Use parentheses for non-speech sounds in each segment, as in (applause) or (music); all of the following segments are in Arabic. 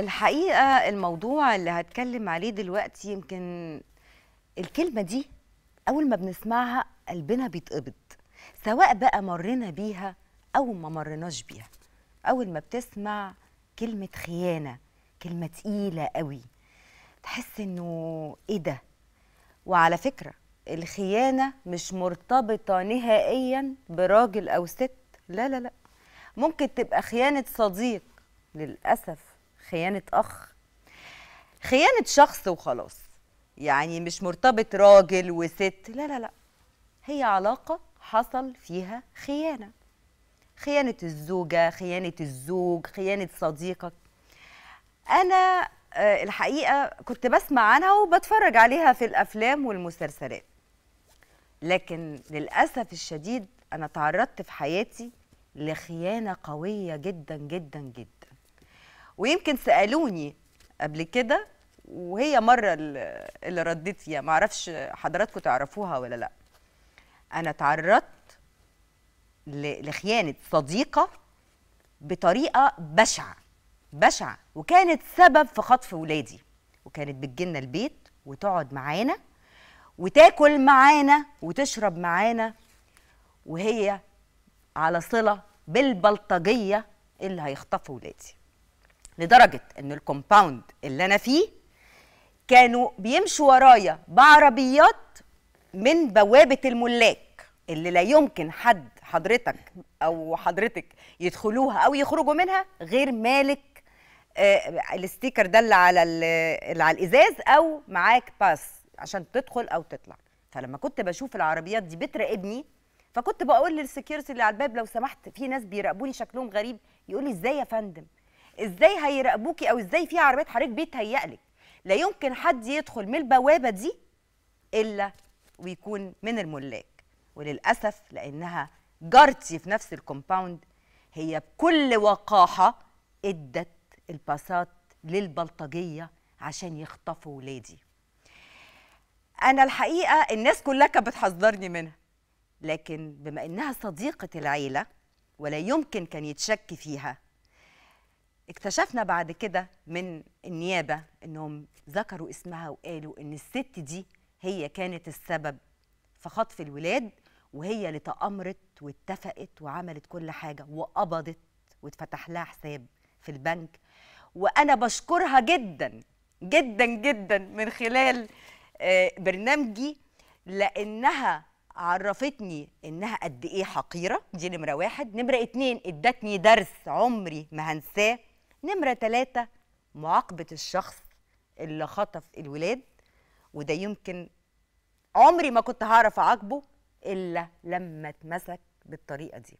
الحقيقه الموضوع اللي هتكلم عليه دلوقتي يمكن الكلمه دي اول ما بنسمعها قلبنا بيتقبض سواء بقى مرينا بيها او ما مرناش بيها اول ما بتسمع كلمه خيانه كلمه تقيله قوي تحس انه ايه ده وعلى فكره الخيانه مش مرتبطه نهائيا براجل او ست لا لا لا ممكن تبقى خيانه صديق للاسف خيانه اخ خيانه شخص وخلاص يعني مش مرتبط راجل وست لا لا لا هي علاقه حصل فيها خيانه خيانه الزوجه خيانه الزوج خيانه صديقك انا آه، الحقيقه كنت بسمع عنها وبتفرج عليها في الافلام والمسلسلات لكن للاسف الشديد انا تعرضت في حياتي لخيانه قويه جدا جدا جدا ويمكن سالوني قبل كده وهي مره اللي رديت فيها معرفش حضراتكم تعرفوها ولا لا انا تعرضت لخيانه صديقه بطريقه بشعه بشعه وكانت سبب في خطف ولادي وكانت بتجيلنا البيت وتقعد معانا وتاكل معانا وتشرب معانا وهي على صله بالبلطجيه اللي هيخطفوا ولادي لدرجه ان الكومباوند اللي انا فيه كانوا بيمشوا ورايا بعربيات من بوابه الملاك اللي لا يمكن حد حضرتك او حضرتك يدخلوها او يخرجوا منها غير مالك آه الستيكر ده اللي على اللي على الازاز او معاك باس عشان تدخل او تطلع فلما كنت بشوف العربيات دي بتراقبني فكنت بقول للسكيورتي اللي على الباب لو سمحت في ناس بيراقبوني شكلهم غريب يقول لي ازاي يا فندم ازاي هيراقبوكي او ازاي في عربيات حضرتك بيتهيألك لا يمكن حد يدخل من البوابه دي الا ويكون من الملاك وللاسف لانها جارتي في نفس الكومباوند هي بكل وقاحه ادت الباصات للبلطجيه عشان يخطفوا ولادي انا الحقيقه الناس كلها كانت بتحذرني منها لكن بما انها صديقه العيله ولا يمكن كان يتشك فيها اكتشفنا بعد كده من النيابه انهم ذكروا اسمها وقالوا ان الست دي هي كانت السبب في خطف الولاد وهي اللي تامرت واتفقت وعملت كل حاجه وقبضت واتفتح لها حساب في البنك وانا بشكرها جدا جدا جدا من خلال آه، برنامجي لانها عرفتني انها قد ايه حقيره دي نمره واحد نمره اتنين ادتني درس عمري ما هنساه نمرة ثلاثة معاقبة الشخص اللي خطف الولاد وده يمكن عمري ما كنت هعرف اعاقبه الا لما اتمسك بالطريقه دي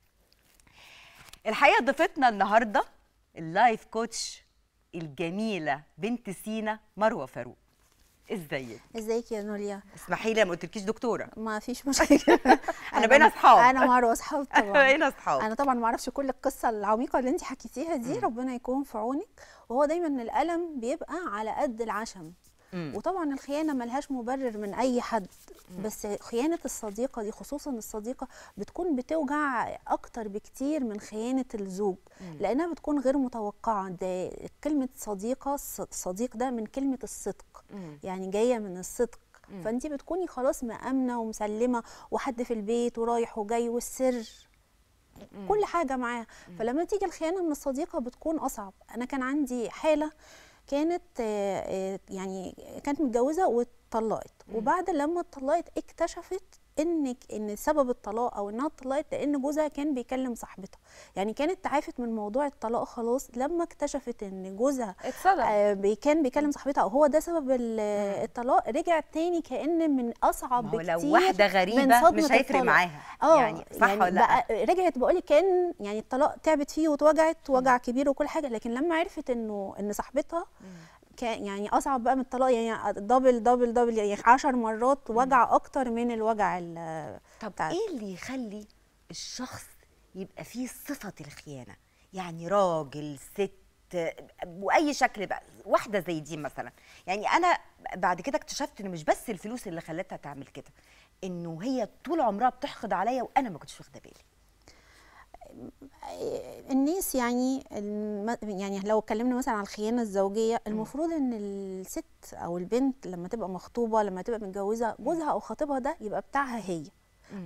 الحقيقه ضيفتنا النهارده اللايف كوتش الجميله بنت سينا مروه فاروق ازيك ازيك يا نوليا اسمحي لي ما قلتلكيش دكتوره ما فيش مشكله (laughs) انا بين اصحاب انا مروه اصحاب طبعا (laughs) بين اصحاب انا طبعا ما اعرفش كل القصه العميقه اللي انت حكيتيها دي ربنا يكون في عونك وهو دايما الالم بيبقى على قد العشم وطبعا الخيانه ملهاش مبرر من اي حد بس خيانه الصديقه دي خصوصا الصديقه بتكون بتوجع اكتر بكتير من خيانه الزوج لانها بتكون غير متوقعه ده كلمه صديقه صديق ده من كلمه الصدق يعني جايه من الصدق فانت بتكوني خلاص مامنه ومسلمه وحد في البيت ورايح وجاي والسر كل حاجه معاها فلما تيجي الخيانه من الصديقه بتكون اصعب انا كان عندي حاله كانت آه، آه، يعني كانت متجوزه واتطلقت وبعد لما اتطلقت اكتشفت انك ان سبب الطلاق او انها اتطلقت لان جوزها كان بيكلم صاحبتها يعني كانت تعافت من موضوع الطلاق خلاص لما اكتشفت ان جوزها آه بي كان بيكلم صاحبتها او هو ده سبب الطلاق رجعت تاني كان من اصعب بكتير لو واحده غريبه مش هيفرق معاها آه، يعني صح يعني ولا بقى رجعت بقول لك كان يعني الطلاق تعبت فيه واتوجعت وجع كبير وكل حاجه لكن لما عرفت انه ان صاحبتها كان يعني اصعب بقى من الطلاق يعني دبل دبل دبل يعني 10 مرات وجع اكتر من الوجع طب ايه اللي يخلي الشخص يبقى فيه صفه الخيانه يعني راجل ست باي شكل بقى واحده زي دي مثلا يعني انا بعد كده اكتشفت ان مش بس الفلوس اللي خلتها تعمل كده انه هي طول عمرها بتحقد عليا وانا ما كنتش واخده بالي الناس يعني يعني لو اتكلمنا مثلا عن الخيانه الزوجيه المفروض ان الست او البنت لما تبقى مخطوبه لما تبقى متجوزه جوزها او خطيبها ده يبقى بتاعها هي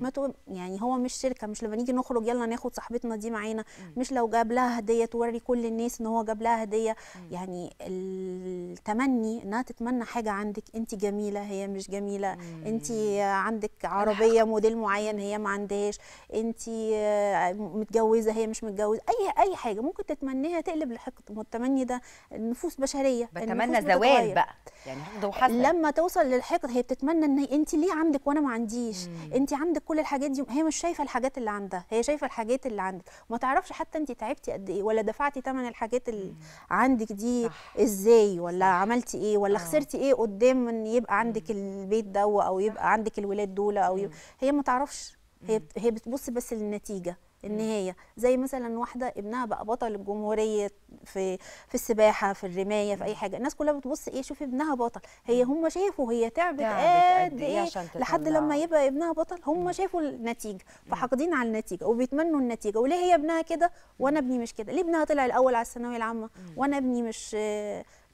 ما تقول يعني هو مش شركه مش لما نيجي نخرج يلا ناخد صاحبتنا دي معانا مش لو جاب لها هديه توري كل الناس ان هو جاب لها هديه يعني التمني انها تتمنى حاجه عندك انت جميله هي مش جميله انت عندك عربيه موديل معين هي ما عندهاش انت آه، متجوزه هي مش متجوزه اي اي حاجه ممكن تتمنيها تقلب لحقد والتمني ده نفوس بشريه بتمنى زوال بقى يعني لما توصل للحقد هي بتتمنى ان انت ليه عندك وانا ما عنديش انت عندك عندك كل الحاجات دي هي مش شايفه الحاجات اللي عندها هي شايفه الحاجات اللي عندك وما تعرفش حتى انت تعبتي قد ايه ولا دفعتي ثمن الحاجات اللي عندك دي صح. ازاي ولا صح. عملتي ايه ولا آه. خسرتي ايه قدام ان يبقى عندك البيت ده او يبقى عندك الولاد دول او يبقى هي ما تعرفش هي هي بتبص بس للنتيجه ان هي زي مثلا واحده ابنها بقى بطل الجمهوريه في في السباحه في الرمايه في اي حاجه الناس كلها بتبص ايه شوف ابنها بطل هي هم شافوا هي تعبت قد ايه, إيه عشان لحد لما يبقى ابنها بطل هم شافوا النتيجه فحاقدين على النتيجه وبيتمنوا النتيجه وليه هي ابنها كده وانا ابني مش كده ليه ابنها طلع الاول على الثانويه العامه وانا ابني مش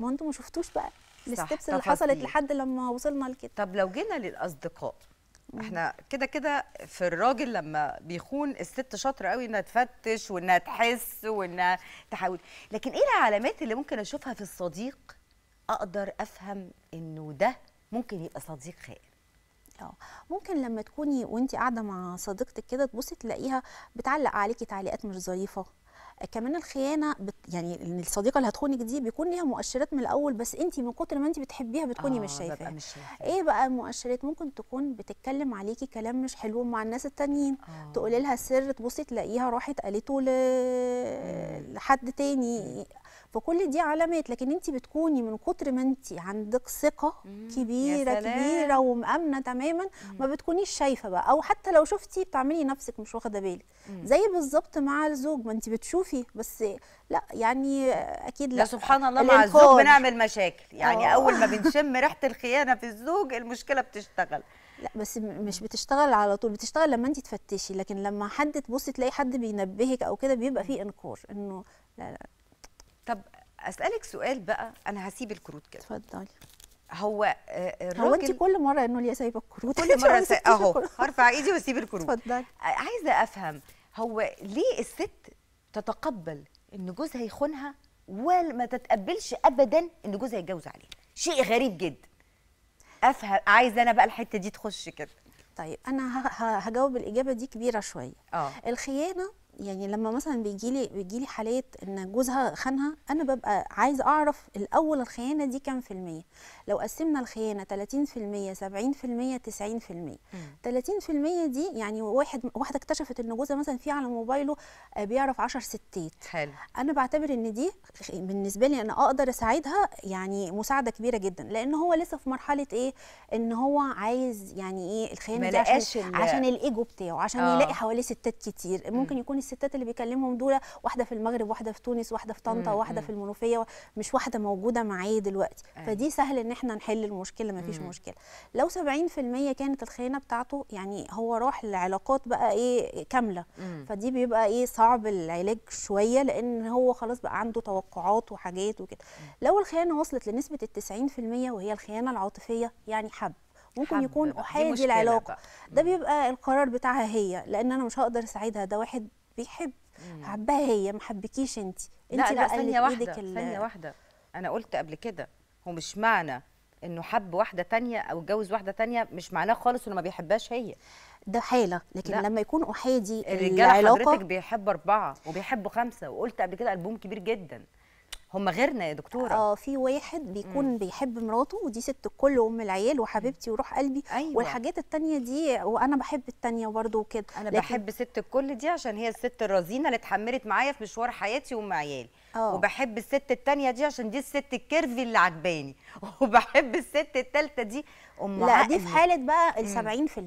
ما انتم ما شفتوش بقى الستبس اللي حصلت لحد لما وصلنا لكده طب لو جينا للاصدقاء احنا كده كده في الراجل لما بيخون الست شاطره قوي انها تفتش وانها تحس وانها تحاول لكن ايه العلامات اللي ممكن اشوفها في الصديق اقدر افهم انه ده ممكن يبقى صديق خائن اه ممكن لما تكوني وانت قاعده مع صديقتك كده تبصي تلاقيها بتعلق عليكي تعليقات مش ظريفه كمان الخيانه بت يعني الصديقه اللي هتخونك دي بيكون ليها مؤشرات من الاول بس انت من كتر ما انت بتحبيها بتكوني آه مش شايفاها شايفة. ايه بقى المؤشرات ممكن تكون بتتكلم عليكي كلام مش حلو مع الناس التانيين آه. تقولي لها سر تبصي تلاقيها راحت قالته لحد تاني فكل دي علامات لكن انت بتكوني من كتر ما انت عندك ثقه كبيره كبيره ومامنه تماما ما بتكونيش شايفه بقى او حتى لو شفتي بتعملي نفسك مش واخده بالك زي بالظبط مع الزوج ما انت بتشوفي بس لا يعني اكيد لا, لا سبحان الله مع الزوج بنعمل مشاكل يعني أوه. اول ما (laughs) بنشم ريحه الخيانه في الزوج المشكله بتشتغل لا بس مش بتشتغل على طول بتشتغل لما انت تفتشي لكن لما حد تبصي تلاقي حد بينبهك او كده بيبقى فيه انكار انه لا لا طب اسالك سؤال بقى انا هسيب الكروت كده اتفضلي هو آه، الراجل هو انت كل مره انه ليا سايبه الكروت كل مره (laughs) سا... اهو هرفع ايدي واسيب الكروت اتفضلي آه، عايزه افهم هو ليه الست تتقبل ان جوزها يخونها وما تتقبلش ابدا ان جوزها يتجوز عليها شيء غريب جدا افهم عايزه انا بقى الحته دي تخش كده طيب انا هجاوب الاجابه دي كبيره شويه اه الخيانه يعني لما مثلا بيجي لي بيجي لي حالات ان جوزها خانها انا ببقى عايز اعرف الاول الخيانه دي كام في الميه لو قسمنا الخيانه 30 في الميه 70 في الميه 90 في الميه 30 في الميه دي يعني واحد واحده اكتشفت ان جوزها مثلا في على موبايله آه، بيعرف 10 ستات حلو انا بعتبر ان دي بالنسبه لي انا اقدر اساعدها يعني مساعده كبيره جدا لان هو لسه في مرحله ايه ان هو عايز يعني ايه الخيانه دي عشان, عشان الايجو بتاعه عشان آه. يلاقي حواليه ستات كتير ممكن يكون الستات اللي بيكلمهم دول واحده في المغرب واحده في تونس واحده في طنطا واحده في المنوفيه مش واحده موجوده معايا دلوقتي أيوة. فدي سهل ان احنا نحل المشكله ما فيش مشكله لو 70% كانت الخيانه بتاعته يعني هو راح لعلاقات بقى ايه كامله فدي بيبقى ايه صعب العلاج شويه لان هو خلاص بقى عنده توقعات وحاجات وكده لو الخيانه وصلت لنسبه ال 90% وهي الخيانه العاطفيه يعني حب ممكن يكون احادي العلاقه بقى. ده بيبقى القرار بتاعها هي لان انا مش هقدر اساعدها ده واحد بيحب حباها هي ما حبكيش انت انت لا لا ثانيه واحده ثانيه واحده انا قلت قبل كده هو مش معنى انه حب واحده تانية او اتجوز واحده تانية مش معناه خالص انه ما بيحبهاش هي ده حاله لكن لا. لما يكون احادي الرجاله العلاقة حضرتك بيحب اربعه وبيحبوا خمسه وقلت قبل كده البوم كبير جدا هم غيرنا يا دكتوره اه في واحد بيكون مم. بيحب مراته ودي ست الكل وام العيال وحبيبتي وروح قلبي أيوة. والحاجات التانية دي وانا بحب التانية برده وكده انا لكن... بحب ست الكل دي عشان هي الست الرزينه اللي اتحملت معايا في مشوار حياتي وام عيالي أوه. وبحب الست التانية دي عشان دي الست الكيرفي اللي عجباني (laughs) وبحب الست التالتة دي ام لا دي في حالة بقى ال 70%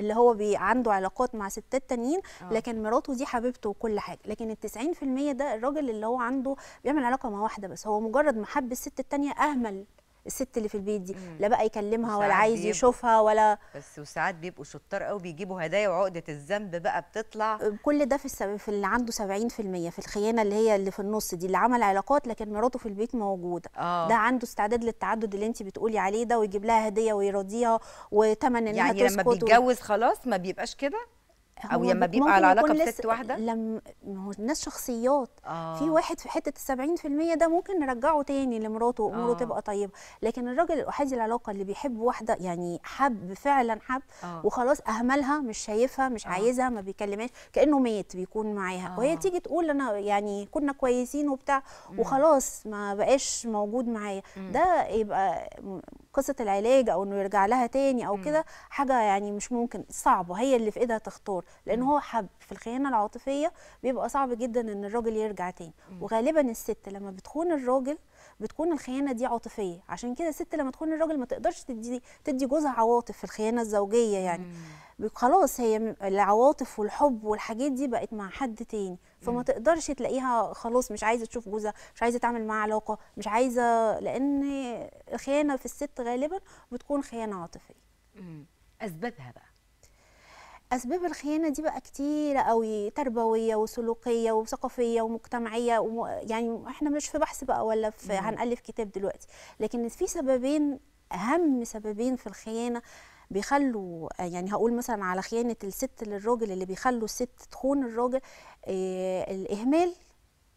اللي هو بي عنده علاقات مع ستات تانيين اه. لكن مراته دي حبيبته وكل حاجة لكن ال 90% ده الراجل اللي هو عنده بيعمل علاقة مع واحدة بس هو مجرد ما حب الست التانية أهمل الست اللي في البيت دي لا بقى يكلمها ولا عايز بيبقى. يشوفها ولا بس وساعات بيبقوا شطار قوي بيجيبوا هدايا وعقده الذنب بقى بتطلع أه، كل ده في السب... في اللي عنده 70% في الخيانه اللي هي اللي في النص دي اللي عمل علاقات لكن مراته في البيت موجوده آه. ده عنده استعداد للتعدد اللي انت بتقولي عليه ده ويجيب لها هديه ويرضيها وتمن انها يعني تسكت لما بيتجوز و... خلاص ما بيبقاش كده او لما بيبقى على علاقه بست واحده لم هو الناس شخصيات آه. في واحد في حته ال 70% ده ممكن نرجعه تاني لمراته واموره آه. تبقى طيبه لكن الراجل الاحادي العلاقه اللي بيحب واحده يعني حب فعلا حب آه. وخلاص اهملها مش شايفها مش آه. عايزها ما بيكلمهاش كانه ميت بيكون معاها آه. وهي تيجي تقول انا يعني كنا كويسين وبتاع م. وخلاص ما بقاش موجود معايا ده يبقى قصه العلاج او انه يرجع لها تاني او كده حاجه يعني مش ممكن صعبه هي اللي في ايدها تختار لان هو حب في الخيانه العاطفيه بيبقى صعب جدا ان الراجل يرجع تاني وغالبا الست لما بتخون الراجل بتكون الخيانه دي عاطفيه عشان كده الست لما تخون الراجل ما تقدرش تدي تدي جوزها عواطف في الخيانه الزوجيه يعني خلاص هي العواطف والحب والحاجات دي بقت مع حد تاني فما تقدرش تلاقيها خلاص مش عايزه تشوف جوزها مش عايزه تعمل معاه علاقه مش عايزه لان الخيانه في الست غالبا بتكون خيانه عاطفيه اسبابها بقى اسباب الخيانه دي بقى كتيره قوي تربويه وسلوكيه وثقافيه ومجتمعيه وم... يعني احنا مش في بحث بقى ولا في مم. هنالف كتاب دلوقتي لكن في سببين اهم سببين في الخيانه بيخلوا يعني هقول مثلا على خيانه الست للراجل اللي بيخلوا الست تخون الراجل إيه الاهمال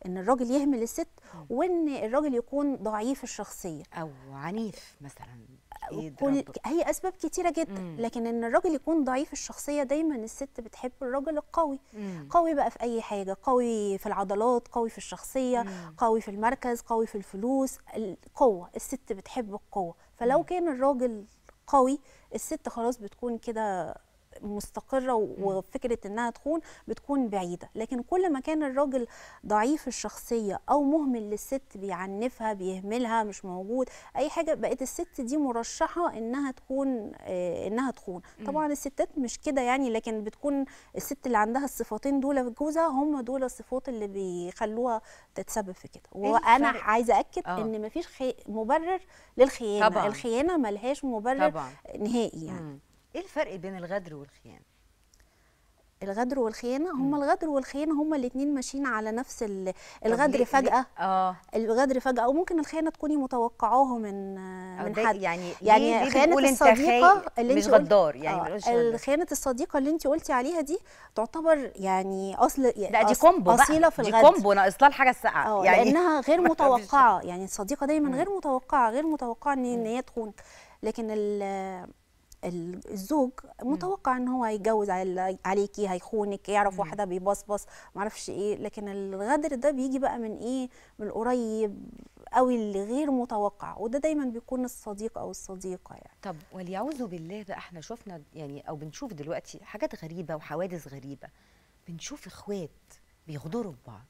ان الراجل يهمل الست وان الراجل يكون ضعيف الشخصيه او عنيف مثلا تأييد هي أسباب كتيرة جدا مم. لكن إن الراجل يكون ضعيف الشخصية دايما الست بتحب الراجل القوي مم. قوي بقى في أي حاجة قوي في العضلات قوي في الشخصية مم. قوي في المركز قوي في الفلوس القوة الست بتحب القوة فلو مم. كان الراجل قوي الست خلاص بتكون كده مستقره وفكره انها تخون بتكون بعيده لكن كل ما كان الراجل ضعيف الشخصيه او مهمل للست بيعنفها بيهملها مش موجود اي حاجه بقت الست دي مرشحه انها تكون آه، انها تخون طبعا الستات مش كده يعني لكن بتكون الست اللي عندها الصفاتين دول في جوزها هم دول الصفات اللي بيخلوها تتسبب في كده إيه وانا عايزه اكد أوه. ان مفيش خي... مبرر للخيانه طبعا. الخيانه ملهاش مبرر طبعا. نهائي يعني ايه الفرق بين الغدر والخيانه الغدر والخيانه هم الغدر والخيانه هم الاثنين ماشيين على نفس الغدر فجاه اه الغدر فجاه وممكن الخيانه تكوني متوقعاه من من حد يعني يعني خيانه الصديقه اللي مش غدار يعني آه، الخيانه خيانه الصديقه اللي انت قلتي عليها دي تعتبر يعني اصل لا دي كومبو اصيله في الغدر دي كومبو ناقص لها الحاجه الساقعه آه، يعني لانها (laughs) غير متوقعه يعني الصديقه دايما غير متوقعه غير متوقعه ان هي تخونك لكن الزوج متوقع ان هو هيتجوز عليكي هيخونك يعرف واحده بيبصبص ما اعرفش ايه لكن الغدر ده بيجي بقى من ايه من القريب قوي اللي غير متوقع وده دايما بيكون الصديق او الصديقه يعني طب واليعوذ بالله بقى احنا شفنا يعني او بنشوف دلوقتي حاجات غريبه وحوادث غريبه بنشوف اخوات بيغدروا ببعض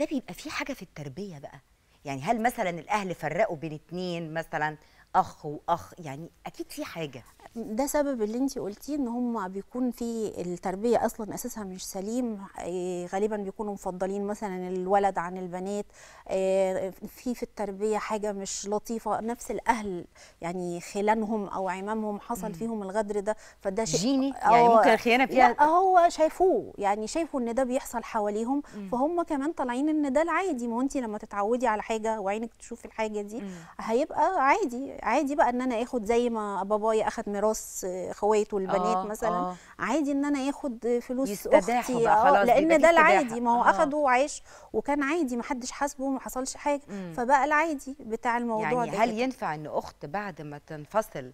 ده بيبقى فيه حاجه في التربيه بقى يعني هل مثلا الاهل فرقوا بين اتنين مثلا اخ واخ يعني اكيد في حاجه ده سبب اللي انت قلتيه ان هم بيكون في التربيه اصلا اساسها مش سليم إيه، غالبا بيكونوا مفضلين مثلا الولد عن البنات إيه، في في التربيه حاجه مش لطيفه نفس الاهل يعني خلانهم او عمامهم حصل فيهم الغدر ده فده شيء جيني آه، يعني ممكن الخيانه فيها لا هو شايفوه يعني شايفوا ان ده بيحصل حواليهم فهم كمان طالعين ان ده العادي ما انت لما تتعودي على حاجه وعينك تشوفي الحاجه دي هيبقى عادي عادي بقى ان انا اخد زي ما بابايا اخد مراته ميراث اخواته البنات آه مثلا آه عادي ان انا ياخد فلوس اختي بقى آه، لان ده العادي ما هو آه اخده وعاش وكان عادي ما حدش حاسبه وما حصلش حاجه فبقى العادي بتاع الموضوع يعني ده هل ينفع ان اخت بعد ما تنفصل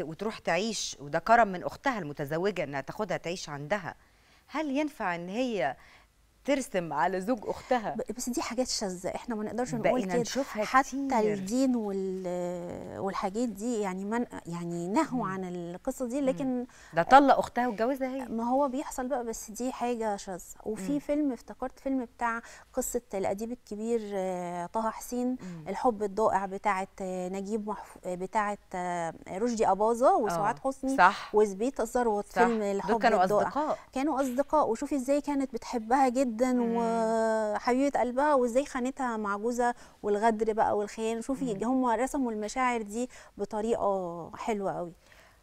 وتروح تعيش وده كرم من اختها المتزوجه انها تاخدها تعيش عندها هل ينفع ان هي ترسم على زوج اختها بس دي حاجات شاذه احنا ما نقدرش نقول كده حتى كتير. الدين والحاجات دي يعني من يعني نهوا عن القصه دي لكن ده طلق اختها واتجوزها هي ما هو بيحصل بقى بس دي حاجه شاذه وفي مم. فيلم افتكرت فيلم بتاع قصه الاديب الكبير آه، طه حسين مم. الحب الضائع بتاعه آه، نجيب محف... آه، بتاعه رشدي اباظه وسعاد حسني صح وزبيت فيلم الحب الضائع كانوا اصدقاء كانوا اصدقاء وشوفي ازاي كانت بتحبها جدا جدا وحبيبه قلبها وازاي خانتها مع جوزها والغدر بقى والخيانه شوفي هم رسموا المشاعر دي بطريقه حلوه قوي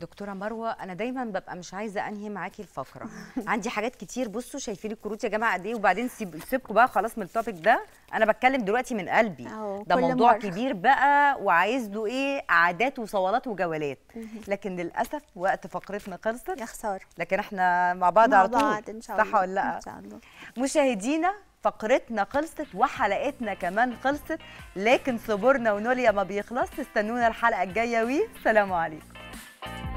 دكتوره مروه انا دايما ببقى مش عايزه انهي معاكي الفقره (laughs) عندي حاجات كتير بصوا شايفين الكروت يا جماعه قد ايه وبعدين سيبكم بقى خلاص من التوبيك ده انا بتكلم دلوقتي من قلبي ده موضوع مرة. كبير بقى وعايز له ايه عادات وصولات وجولات لكن للاسف وقت فقرتنا خلصت يا خساره لكن احنا مع بعض مع على طول بعض ان شاء الله صح ولا لا ان شاء الله مشاهدينا فقرتنا خلصت وحلقتنا كمان خلصت لكن صبرنا ونوليا ما بيخلص استنونا الحلقه الجايه وسلام عليكم